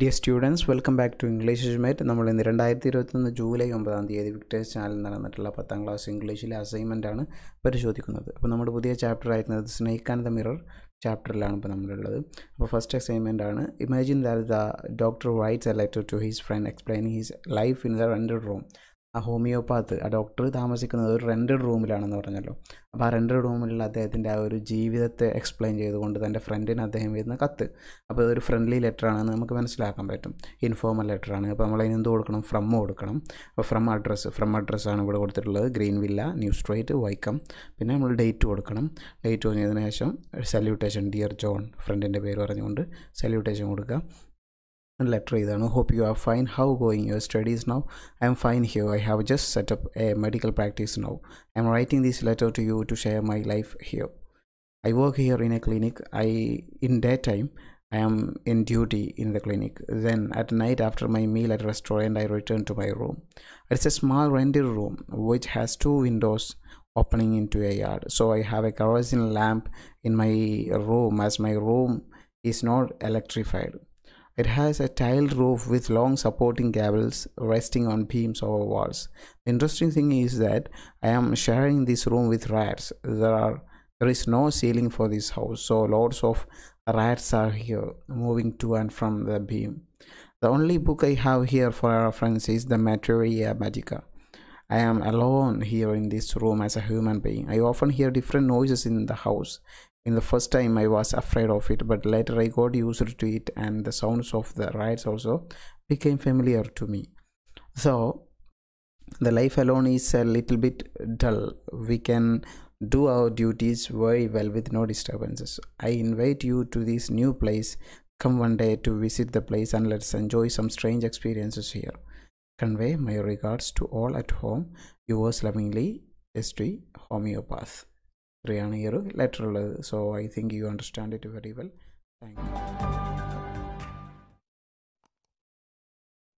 Dear students welcome back to English Edmate നമ്മൾ ഇന്ന് രണ്ടായിരത്തി ഇരുപത്തൊന്ന് ജൂലൈ ഒമ്പതാം തീയതി വിക്ടേഴ്സ് ചാനൽ നടന്നിട്ടുള്ള പത്താം ക്ലാസ് ഇംഗ്ലീഷിലെ അസൈൻമെൻറ്റാണ് പരിശോധിക്കുന്നത് അപ്പോൾ നമ്മുടെ പുതിയ ചാപ്റ്റർ ആയിരുന്നത് സ്നേക്ക് ആൻഡ് ദ മിറർ ചാപ്റ്ററിലാണ് ഇപ്പോൾ നമ്മളുള്ളത് അപ്പോൾ ഫസ്റ്റ് അസൈൻമെൻ്റ് ആണ് imagine that the doctor writes a letter to his friend explaining his life in the rent room a homeopath ആ ഡോക്ടർ താമസിക്കുന്നത് ഒരു റെൻറ്റഡ് റൂമിലാണെന്ന് പറഞ്ഞല്ലോ അപ്പോൾ ആ റെൻറ്റഡ് റൂമിൽ അദ്ദേഹത്തിൻ്റെ ആ ഒരു ജീവിതത്തെ എക്സ്പ്ലെയിൻ ചെയ്തുകൊണ്ട് തൻ്റെ ഫ്രണ്ടിന് അദ്ദേഹം എഴുതുന്ന കത്ത് അപ്പോൾ ഇതൊരു ഫ്രണ്ട്ലി ലെറ്ററാണെന്ന് നമുക്ക് മനസ്സിലാക്കാൻ പറ്റും ഇൻഫോർമൽ ലെറ്ററാണ് അപ്പോൾ നമ്മൾ എന്ത് കൊടുക്കണം ഫ്രം കൊടുക്കണം അപ്പോൾ ഫ്രം അഡ്രസ്സ് ഫ്രം അഡ്രസ്സാണ് ഇവിടെ കൊടുത്തിട്ടുള്ളത് green villa new street Vaikom പിന്നെ നമ്മൾ ഡേറ്റ് കൊടുക്കണം ഡേറ്റ് പറഞ്ഞതിന് ശേഷം സല്യൂട്ടേഷൻ ഡിയർ ജോൺ ഫ്രണ്ടിൻ്റെ പേര് പറഞ്ഞുകൊണ്ട് സല്യൂട്ടേഷൻ കൊടുക്കുക letter you are fine. How going your studies now? I am fine here. I have just set up a medical practice now. I am writing this letter to you to share my life here. I work here in a clinic. I in daytime I am in duty in the clinic. Then at night after my meal at restaurant I return to my room. It's a small rented room which has two windows opening into a yard. So I have a kerosene lamp in my room as my room is not electrified. It has a tiled roof with long supporting gables resting on beams or walls. The interesting thing is that I am sharing this room with rats. There are there is no ceiling for this house, so lots of rats are here, moving to and from the beam. The only book I have here for reference is the Materia Magica. I am alone here in this room as a human being. I often hear different noises in the house in the first time i was afraid of it but later i got used to it and the sounds of the rides also became familiar to me so the life alone is a little bit dull we can do our duties very well with no disturbances i invite you to this new place come one day to visit the place and let's enjoy some strange experiences here convey my regards to all at home yours lovingly st homeopath literally. so i think you understand it very well thank you